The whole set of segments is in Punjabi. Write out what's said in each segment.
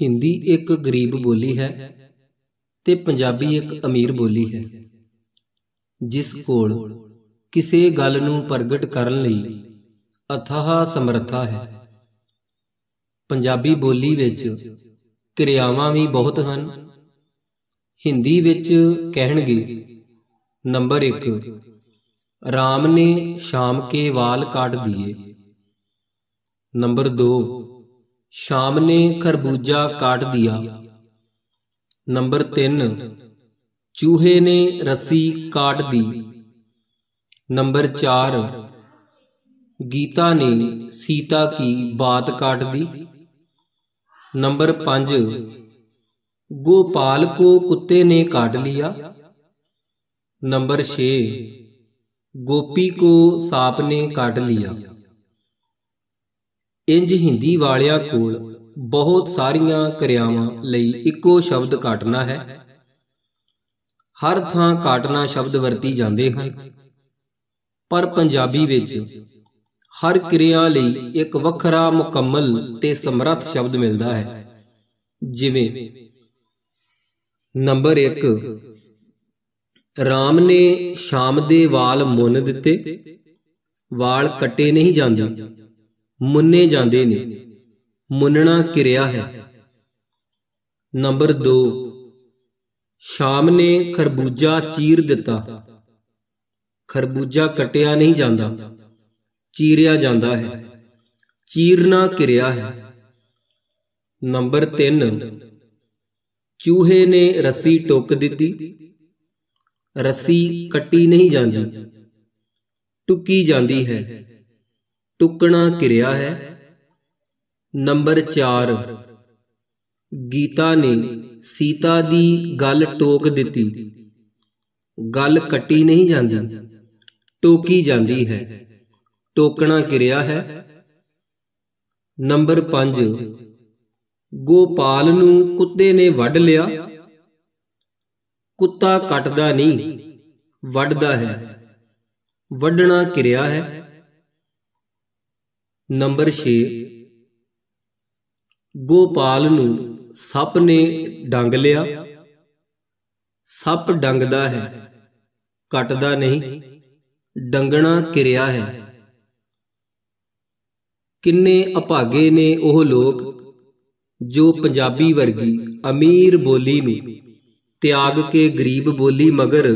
ਹਿੰਦੀ ਇੱਕ ਗਰੀਬ ਬੋਲੀ ਹੈ ਤੇ ਪੰਜਾਬੀ ਇੱਕ ਅਮੀਰ ਬੋਲੀ ਹੈ ਜਿਸ ਕੋਲ ਕਿਸੇ ਗੱਲ ਨੂੰ ਪ੍ਰਗਟ ਕਰਨ ਲਈ ਅਥਾਹ ਸਮਰੱਥਾ ਹੈ ਪੰਜਾਬੀ ਬੋਲੀ ਵਿੱਚ ਕਿਰਿਆਵਾਂ ਵੀ ਬਹੁਤ ਹਨ ਹਿੰਦੀ ਵਿੱਚ ਕਹਿਣਗੇ ਨੰਬਰ 1 ਰਾਮ ਨੇ ਸ਼ਾਮ ਕੇ ਵਾਲ ਕੱਟ ਦिए ਨੰਬਰ 2 शाम ने खरबूजा काट दिया नंबर तीन चूहे ने रस्सी काट दी नंबर चार गीता ने सीता की बात काट दी नंबर पांच गोपाल को कुत्ते ने काट लिया नंबर छे गोपी को सांप ने काट लिया ਇੰਜ ਹਿੰਦੀ ਵਾਲਿਆਂ ਕੋਲ ਬਹੁਤ ਸਾਰੀਆਂ ਕਿਰਿਆਵਾਂ ਲਈ ਇੱਕੋ ਸ਼ਬਦ ਘਟਨਾ ਹੈ ਹਰ ਥਾਂ ਕਾਟਨਾ ਸ਼ਬਦ ਵਰਤੀ ਜਾਂਦੇ ਹਨ ਪਰ ਪੰਜਾਬੀ ਵਿੱਚ ਹਰ ਕਿਰਿਆ ਲਈ ਇੱਕ ਵੱਖਰਾ ਮੁਕੰਮਲ ਤੇ ਸਮਰੱਥ ਸ਼ਬਦ ਮਿਲਦਾ ਹੈ ਜਿਵੇਂ ਨੰਬਰ 1 ਰਾਮ ਨੇ ਸ਼ਾਮ ਦੇ ਵਾਲ ਮੁੰਨ ਦਿੱਤੇ ਵਾਲ ਕੱਟੇ ਨਹੀਂ ਜਾਂਦੇ ਮੁੰਨੇ ਜਾਂਦੇ ਨੇ ਮੁੰਨਣਾ ਕਿਰਿਆ ਹੈ ਨੰਬਰ 2 ਸ਼ਾਮ ਨੇ ਖਰਬੂਜਾ ਚੀਰ ਦਿੱਤਾ ਖਰਬੂਜਾ ਕਟਿਆ ਨਹੀਂ ਜਾਂਦਾ ਚੀਰਿਆ ਜਾਂਦਾ ਹੈ ਚੀਰਨਾ ਕਿਰਿਆ ਹੈ ਨੰਬਰ 3 ਚੂਹੇ ਨੇ ਰੱਸੀ ਟੋਕ ਦਿੱਤੀ ਰੱਸੀ ਕੱਟੀ ਨਹੀਂ ਜਾਂਦੀ ਟੁੱਕੀ ਜਾਂਦੀ ਹੈ ਟੁਕਣਾ ਕਿਰਿਆ ਹੈ ਨੰਬਰ 4 ਗੀਤਾ ਨੇ ਸੀਤਾ ਦੀ ਗੱਲ ਟੋਕ ਦਿੱਤੀ ਗੱਲ ਕੱਟੀ ਨਹੀਂ ਜਾਂਦੀ ਟੋਕੀ ਜਾਂਦੀ ਹੈ ਟੋਕਣਾ ਕਿਰਿਆ ਹੈ ਨੰਬਰ 5 ਗੋਪਾਲ ਨੂੰ ਕੁੱਤੇ ਨੇ ਵੱਢ ਲਿਆ ਕੁੱਤਾ ਕੱਟਦਾ ਨਹੀਂ ਵੱਢਦਾ ਹੈ ਵੱਢਣਾ ਕਿਰਿਆ ਹੈ ਨੰਬਰ 6 ਗੋਪਾਲ ਨੂੰ ਸੱਪ ਨੇ ਡੰਗ ਲਿਆ ਸੱਪ ਡੰਗਦਾ ਹੈ ਕੱਟਦਾ ਨਹੀਂ ਡੰਗਣਾ ਕਿਰਿਆ ਹੈ ਕਿੰਨੇ ਅਭਾਗੇ ਨੇ ਉਹ ਲੋਕ ਜੋ ਪੰਜਾਬੀ ਵਰਗੀ ਅਮੀਰ ਬੋਲੀ ਨੂੰ ਤਿਆਗ ਕੇ ਗਰੀਬ ਬੋਲੀ ਮਗਰ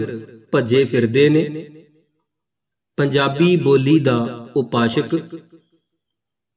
ਭੱਜੇ ਫਿਰਦੇ ਨੇ ਪੰਜਾਬੀ ਬੋਲੀ ਦਾ ਉਪਾਸ਼ਕ